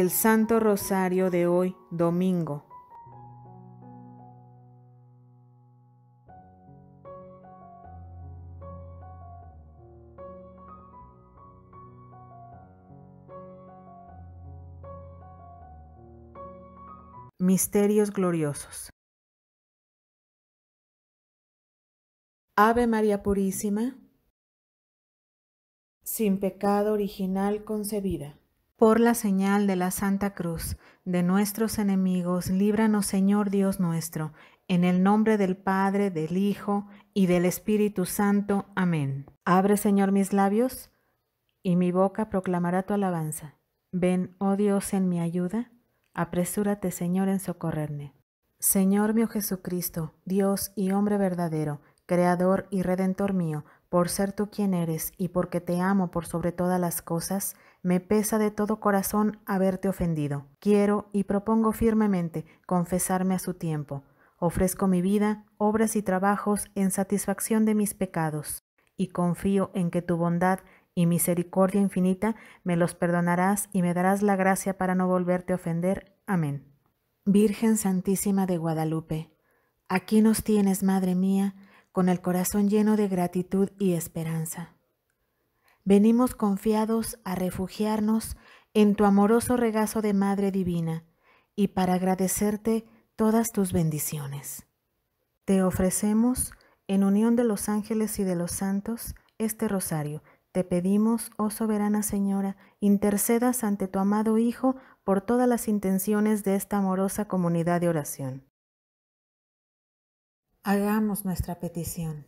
el Santo Rosario de hoy, domingo. Misterios gloriosos. Ave María Purísima, sin pecado original concebida. Por la señal de la Santa Cruz, de nuestros enemigos, líbranos Señor Dios nuestro, en el nombre del Padre, del Hijo y del Espíritu Santo. Amén. Abre Señor mis labios, y mi boca proclamará tu alabanza. Ven, oh Dios, en mi ayuda, apresúrate Señor en socorrerme. Señor mío Jesucristo, Dios y hombre verdadero, Creador y Redentor mío, por ser tú quien eres y porque te amo por sobre todas las cosas, me pesa de todo corazón haberte ofendido. Quiero y propongo firmemente confesarme a su tiempo. Ofrezco mi vida, obras y trabajos en satisfacción de mis pecados, y confío en que tu bondad y misericordia infinita me los perdonarás y me darás la gracia para no volverte a ofender. Amén. Virgen Santísima de Guadalupe, aquí nos tienes, Madre mía, con el corazón lleno de gratitud y esperanza. Venimos confiados a refugiarnos en tu amoroso regazo de Madre Divina y para agradecerte todas tus bendiciones. Te ofrecemos, en unión de los ángeles y de los santos, este rosario. Te pedimos, oh soberana Señora, intercedas ante tu amado Hijo por todas las intenciones de esta amorosa comunidad de oración. Hagamos nuestra petición.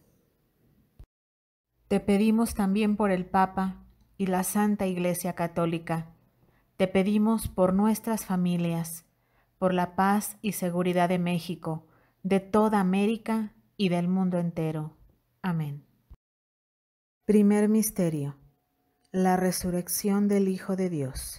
Te pedimos también por el Papa y la Santa Iglesia Católica. Te pedimos por nuestras familias, por la paz y seguridad de México, de toda América y del mundo entero. Amén. Primer Misterio. La Resurrección del Hijo de Dios.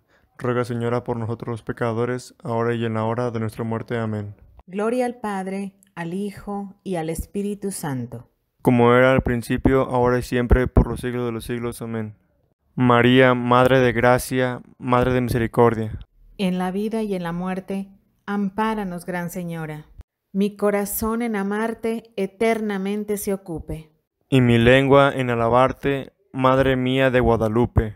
ruega Señora por nosotros los pecadores, ahora y en la hora de nuestra muerte. Amén. Gloria al Padre, al Hijo y al Espíritu Santo. Como era al principio, ahora y siempre, por los siglos de los siglos. Amén. María, Madre de Gracia, Madre de Misericordia. En la vida y en la muerte, ampáranos, Gran Señora. Mi corazón en amarte eternamente se ocupe. Y mi lengua en alabarte, Madre mía de Guadalupe.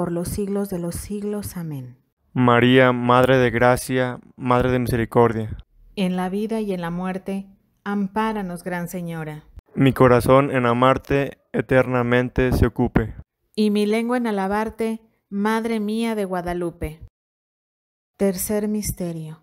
por los siglos de los siglos. Amén. María, Madre de Gracia, Madre de Misericordia. En la vida y en la muerte, ampáranos, Gran Señora. Mi corazón en amarte eternamente se ocupe. Y mi lengua en alabarte, Madre mía de Guadalupe. Tercer Misterio.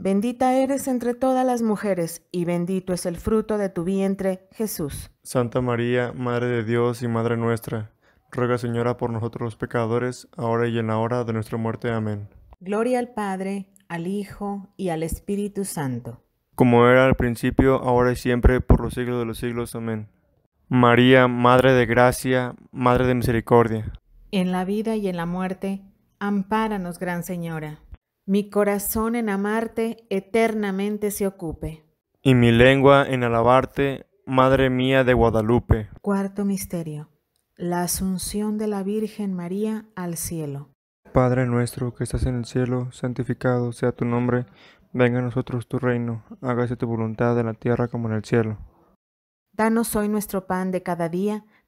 Bendita eres entre todas las mujeres, y bendito es el fruto de tu vientre, Jesús. Santa María, Madre de Dios y Madre nuestra, ruega Señora por nosotros los pecadores, ahora y en la hora de nuestra muerte. Amén. Gloria al Padre, al Hijo y al Espíritu Santo. Como era al principio, ahora y siempre, por los siglos de los siglos. Amén. María, Madre de Gracia, Madre de Misericordia. En la vida y en la muerte, ampáranos, Gran Señora mi corazón en amarte eternamente se ocupe. Y mi lengua en alabarte, Madre mía de Guadalupe. Cuarto misterio. La asunción de la Virgen María al cielo. Padre nuestro que estás en el cielo, santificado sea tu nombre, venga a nosotros tu reino, hágase tu voluntad en la tierra como en el cielo. Danos hoy nuestro pan de cada día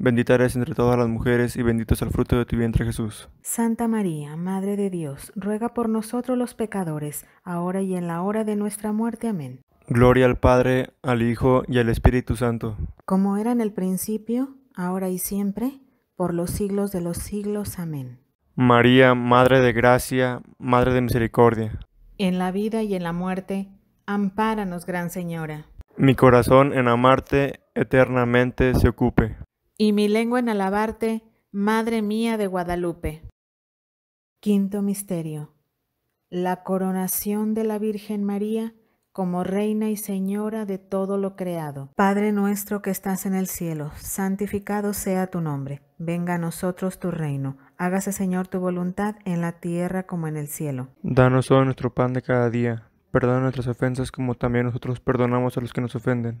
Bendita eres entre todas las mujeres y bendito es el fruto de tu vientre Jesús. Santa María, Madre de Dios, ruega por nosotros los pecadores, ahora y en la hora de nuestra muerte. Amén. Gloria al Padre, al Hijo y al Espíritu Santo. Como era en el principio, ahora y siempre, por los siglos de los siglos. Amén. María, Madre de Gracia, Madre de Misericordia. En la vida y en la muerte, ampáranos, Gran Señora. Mi corazón en amarte eternamente se ocupe y mi lengua en alabarte, Madre mía de Guadalupe. Quinto Misterio. La coronación de la Virgen María como Reina y Señora de todo lo creado. Padre nuestro que estás en el cielo, santificado sea tu nombre, venga a nosotros tu reino, hágase Señor tu voluntad en la tierra como en el cielo. Danos hoy nuestro pan de cada día, perdona nuestras ofensas como también nosotros perdonamos a los que nos ofenden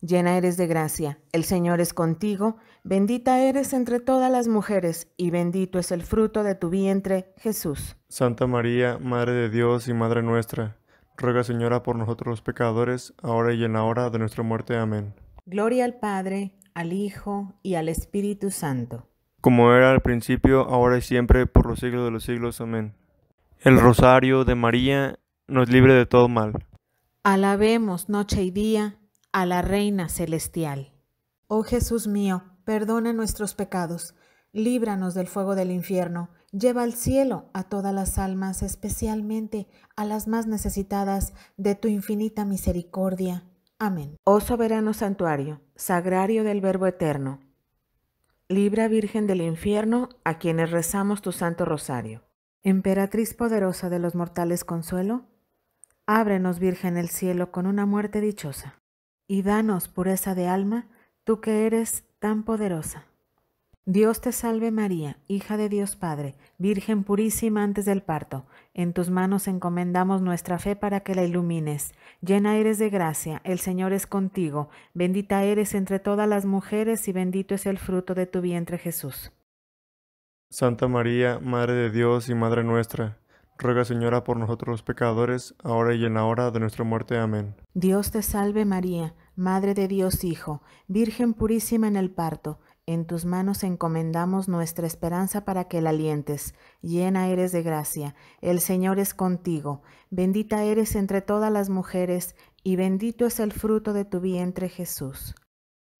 llena eres de gracia, el Señor es contigo, bendita eres entre todas las mujeres, y bendito es el fruto de tu vientre, Jesús. Santa María, Madre de Dios y Madre nuestra, ruega Señora por nosotros los pecadores, ahora y en la hora de nuestra muerte. Amén. Gloria al Padre, al Hijo y al Espíritu Santo. Como era al principio, ahora y siempre, por los siglos de los siglos. Amén. El rosario de María nos libre de todo mal. Alabemos noche y día a la Reina Celestial. Oh Jesús mío, perdona nuestros pecados, líbranos del fuego del infierno, lleva al cielo a todas las almas, especialmente a las más necesitadas de tu infinita misericordia. Amén. Oh soberano santuario, sagrario del Verbo Eterno, libra Virgen del infierno a quienes rezamos tu santo rosario. Emperatriz poderosa de los mortales consuelo, ábrenos Virgen el cielo con una muerte dichosa y danos pureza de alma, tú que eres tan poderosa. Dios te salve María, hija de Dios Padre, Virgen purísima antes del parto. En tus manos encomendamos nuestra fe para que la ilumines. Llena eres de gracia, el Señor es contigo, bendita eres entre todas las mujeres y bendito es el fruto de tu vientre Jesús. Santa María, Madre de Dios y Madre nuestra ruega Señora por nosotros los pecadores, ahora y en la hora de nuestra muerte. Amén. Dios te salve María, Madre de Dios Hijo, Virgen purísima en el parto, en tus manos encomendamos nuestra esperanza para que la alientes. Llena eres de gracia, el Señor es contigo, bendita eres entre todas las mujeres, y bendito es el fruto de tu vientre Jesús.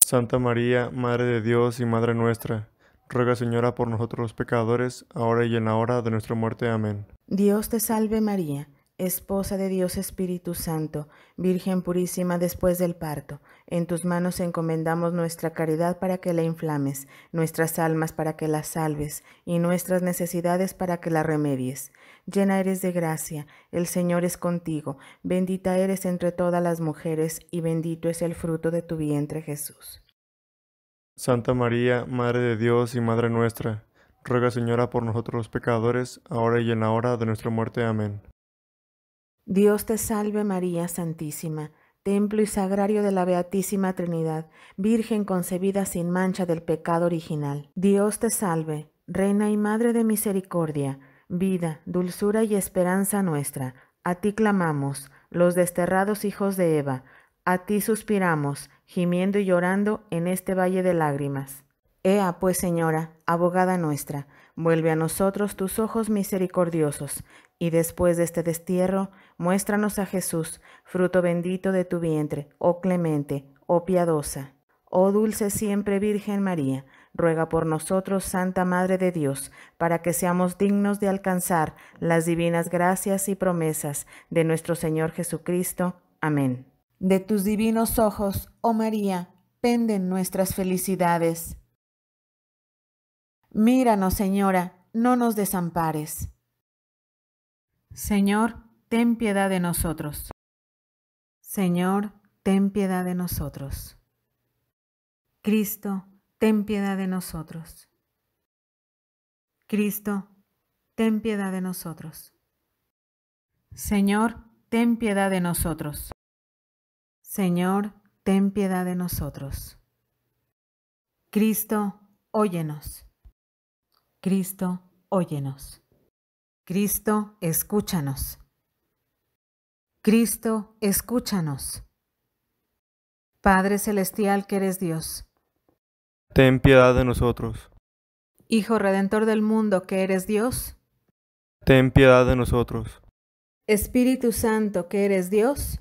Santa María, Madre de Dios y Madre nuestra, ruega Señora por nosotros los pecadores, ahora y en la hora de nuestra muerte. Amén. Dios te salve María, Esposa de Dios Espíritu Santo, Virgen purísima después del parto. En tus manos encomendamos nuestra caridad para que la inflames, nuestras almas para que las salves, y nuestras necesidades para que las remedies. Llena eres de gracia, el Señor es contigo, bendita eres entre todas las mujeres, y bendito es el fruto de tu vientre Jesús. Santa María, Madre de Dios y Madre nuestra, ruega Señora por nosotros los pecadores, ahora y en la hora de nuestra muerte. Amén. Dios te salve María Santísima, templo y sagrario de la Beatísima Trinidad, Virgen concebida sin mancha del pecado original. Dios te salve, Reina y Madre de Misericordia, vida, dulzura y esperanza nuestra. A ti clamamos, los desterrados hijos de Eva a ti suspiramos, gimiendo y llorando en este valle de lágrimas. Ea, pues, Señora, abogada nuestra, vuelve a nosotros tus ojos misericordiosos, y después de este destierro, muéstranos a Jesús, fruto bendito de tu vientre, oh clemente, oh piadosa. Oh dulce siempre Virgen María, ruega por nosotros, Santa Madre de Dios, para que seamos dignos de alcanzar las divinas gracias y promesas de nuestro Señor Jesucristo. Amén. De tus divinos ojos, oh María, penden nuestras felicidades. Míranos, Señora, no nos desampares. Señor, ten piedad de nosotros. Señor, ten piedad de nosotros. Cristo, ten piedad de nosotros. Cristo, ten piedad de nosotros. Señor, ten piedad de nosotros. Señor, ten piedad de nosotros. Cristo, óyenos. Cristo, óyenos. Cristo, escúchanos. Cristo, escúchanos. Padre Celestial que eres Dios. Ten piedad de nosotros. Hijo Redentor del mundo que eres Dios. Ten piedad de nosotros. Espíritu Santo que eres Dios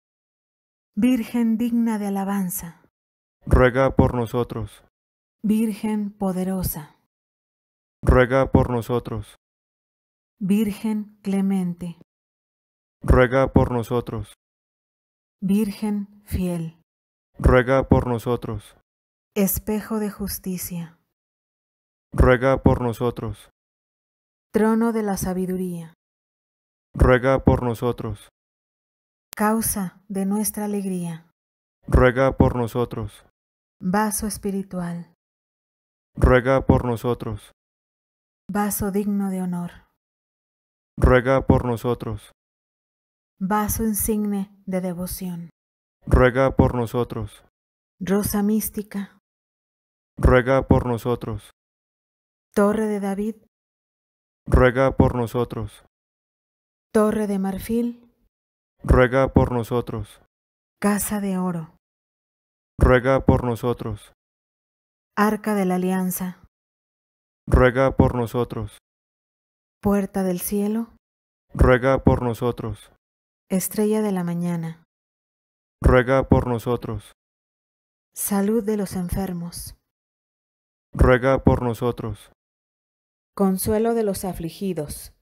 Virgen digna de alabanza, ruega por nosotros. Virgen poderosa, ruega por nosotros. Virgen clemente, ruega por nosotros. Virgen fiel, ruega por nosotros. Espejo de justicia, ruega por nosotros. Trono de la sabiduría, ruega por nosotros causa de nuestra alegría. Ruega por nosotros. Vaso espiritual. Ruega por nosotros. Vaso digno de honor. Ruega por nosotros. Vaso insigne de devoción. Ruega por nosotros. Rosa mística. Ruega por nosotros. Torre de David. Ruega por nosotros. Torre de marfil ruega por nosotros. Casa de Oro, ruega por nosotros. Arca de la Alianza, ruega por nosotros. Puerta del Cielo, ruega por nosotros. Estrella de la Mañana, ruega por nosotros. Salud de los enfermos, ruega por nosotros. Consuelo de los afligidos,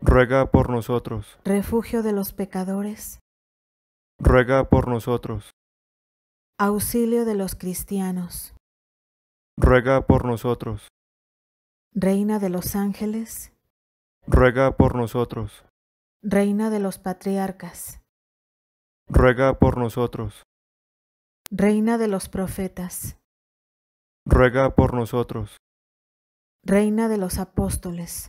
ruega por nosotros. Refugio de los pecadores, ruega por nosotros. Auxilio de los cristianos, ruega por nosotros. Reina de los ángeles, ruega por nosotros. Reina de los patriarcas, ruega por nosotros. Reina de los profetas, ruega por nosotros. Reina de los apóstoles,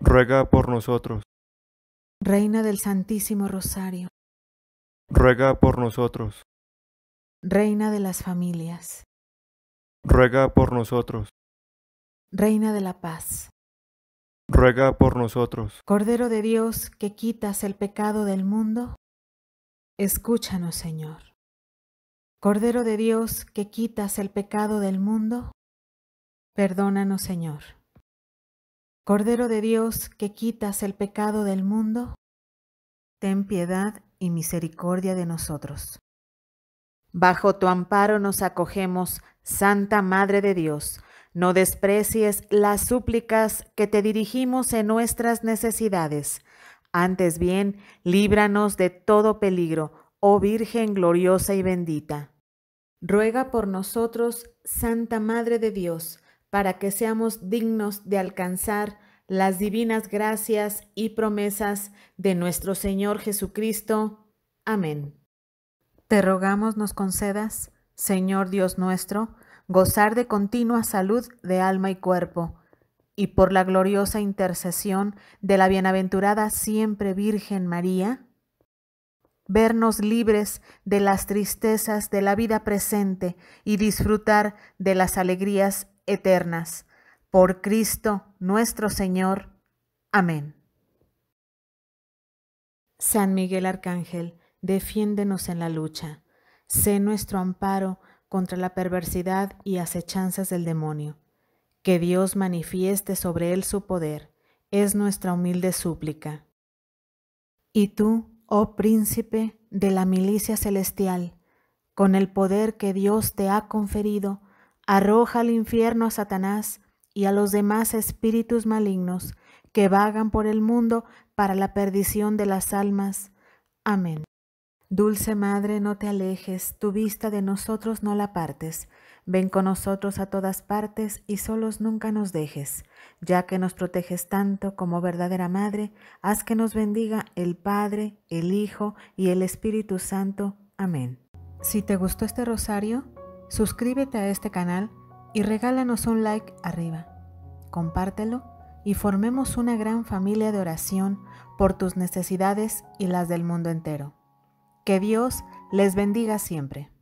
ruega por nosotros. Reina del Santísimo Rosario, ruega por nosotros. Reina de las familias, ruega por nosotros. Reina de la paz, ruega por nosotros. Cordero de Dios, que quitas el pecado del mundo, escúchanos, Señor. Cordero de Dios, que quitas el pecado del mundo, perdónanos, Señor. Cordero de Dios que quitas el pecado del mundo, ten piedad y misericordia de nosotros. Bajo tu amparo nos acogemos, Santa Madre de Dios. No desprecies las súplicas que te dirigimos en nuestras necesidades. Antes bien, líbranos de todo peligro, oh Virgen gloriosa y bendita. Ruega por nosotros, Santa Madre de Dios, para que seamos dignos de alcanzar las divinas gracias y promesas de nuestro Señor Jesucristo. Amén. Te rogamos nos concedas, Señor Dios nuestro, gozar de continua salud de alma y cuerpo, y por la gloriosa intercesión de la bienaventurada siempre Virgen María, vernos libres de las tristezas de la vida presente y disfrutar de las alegrías eternas. Por Cristo nuestro Señor. Amén. San Miguel Arcángel, defiéndenos en la lucha. Sé nuestro amparo contra la perversidad y acechanzas del demonio. Que Dios manifieste sobre él su poder, es nuestra humilde súplica. Y tú, oh príncipe de la milicia celestial, con el poder que Dios te ha conferido, Arroja al infierno a Satanás y a los demás espíritus malignos que vagan por el mundo para la perdición de las almas. Amén. Dulce Madre, no te alejes, tu vista de nosotros no la partes. Ven con nosotros a todas partes y solos nunca nos dejes, ya que nos proteges tanto como verdadera Madre, haz que nos bendiga el Padre, el Hijo y el Espíritu Santo. Amén. Si te gustó este rosario, suscríbete a este canal y regálanos un like arriba. Compártelo y formemos una gran familia de oración por tus necesidades y las del mundo entero. Que Dios les bendiga siempre.